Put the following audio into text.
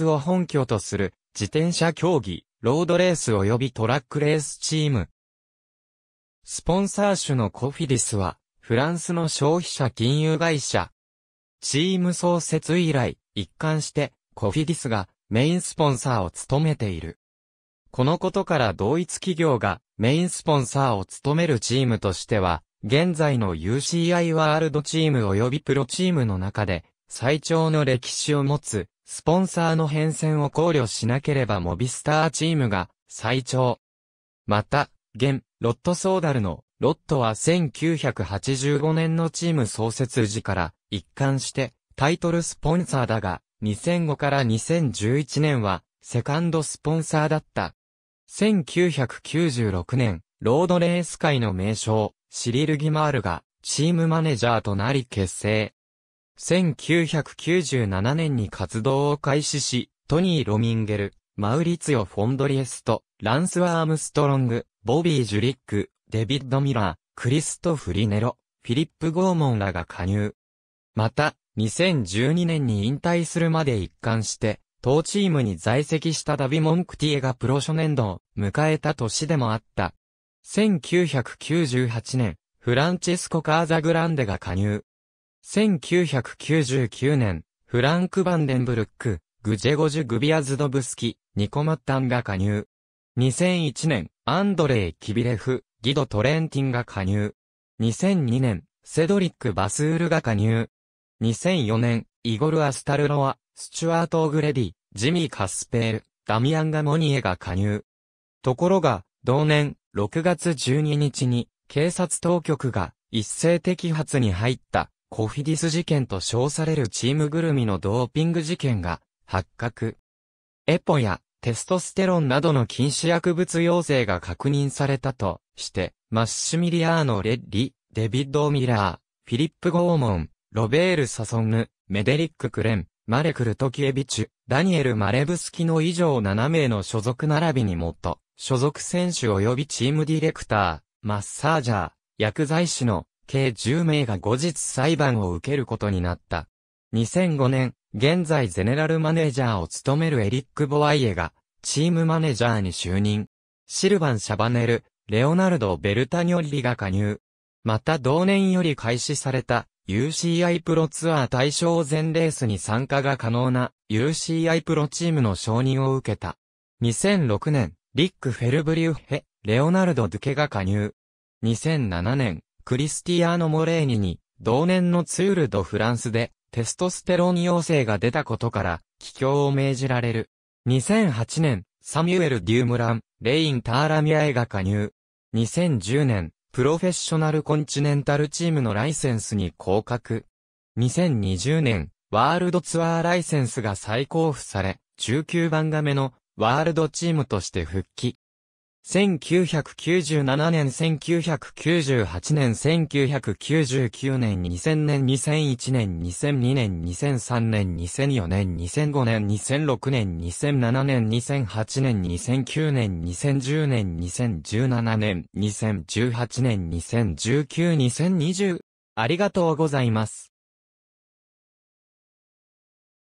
を本拠とする自転車競技、ロードレース及びトラックレースチーム。スポンサー種のコフィディスは、フランスの消費者金融会社。チーム創設以来、一貫して、コフィディスがメインスポンサーを務めている。このことから同一企業がメインスポンサーを務めるチームとしては、現在の UCI ワールドチーム及びプロチームの中で最長の歴史を持つスポンサーの変遷を考慮しなければモビスターチームが最長。また、現、ロットソーダルの、ロットは1985年のチーム創設時から一貫してタイトルスポンサーだが、2005から2011年はセカンドスポンサーだった。1996年、ロードレース界の名称、シリル・ギマールがチームマネージャーとなり結成。1997年に活動を開始し、トニー・ロミンゲル、マウリツヨ・フォンドリエスト、ランス・アームストロング、ボビー・ジュリック、デビッド・ミラー、クリスト・フリネロ、フィリップ・ゴーモンらが加入。また、2012年に引退するまで一貫して、当チームに在籍したダビ・モンクティエがプロ初年度を迎えた年でもあった。1998年、フランチェスコ・カーザ・グランデが加入。1999年、フランク・バンデンブルック、グジェゴジュ・グビアズドブスキ、ニコマッタンが加入。2001年、アンドレイ・キビレフ、ギド・トレンティンが加入。2002年、セドリック・バスールが加入。2004年、イゴル・アスタルロワ、スチュワート・オグレディ、ジミー・カスペール、ダミアン・ガモニエが加入。ところが、同年、6月12日に、警察当局が一斉摘発に入ったコフィディス事件と称されるチームぐるみのドーピング事件が発覚。エポやテストステロンなどの禁止薬物要請が確認されたとして、マッシュミリアーノ・レッリ、デビッド・ミラー、フィリップ・ゴーモン、ロベール・サソンヌ、メデリック・クレン、マレクル・トキエビチュ、ダニエル・マレブスキの以上7名の所属並びにもっと、所属選手及びチームディレクター、マッサージャー、薬剤師の計10名が後日裁判を受けることになった。2005年、現在ゼネラルマネージャーを務めるエリック・ボワイエが、チームマネージャーに就任。シルバン・シャバネル、レオナルド・ベルタニョリが加入。また同年より開始された UCI プロツアー対象全レースに参加が可能な UCI プロチームの承認を受けた。2006年、リック・フェルブリューヘ、レオナルド・ドゥケが加入。2007年、クリスティアーノ・モレーニに、同年のツール・ド・フランスで、テストステロン陽性が出たことから、帰郷を命じられる。2008年、サミュエル・デュームラン、レイン・ターラミアへが加入。2010年、プロフェッショナル・コンチネンタルチームのライセンスに降格。2020年、ワールドツアーライセンスが再交付され、19番 g 目のワールドチームとして復帰。1997年、1998年、1999年、2000年、2001年、2002年、2003年、2004年、2005年、2006年、2007年、2008年、2009年、2010年、2017年、2018年、2019、2020。ありがとうございます。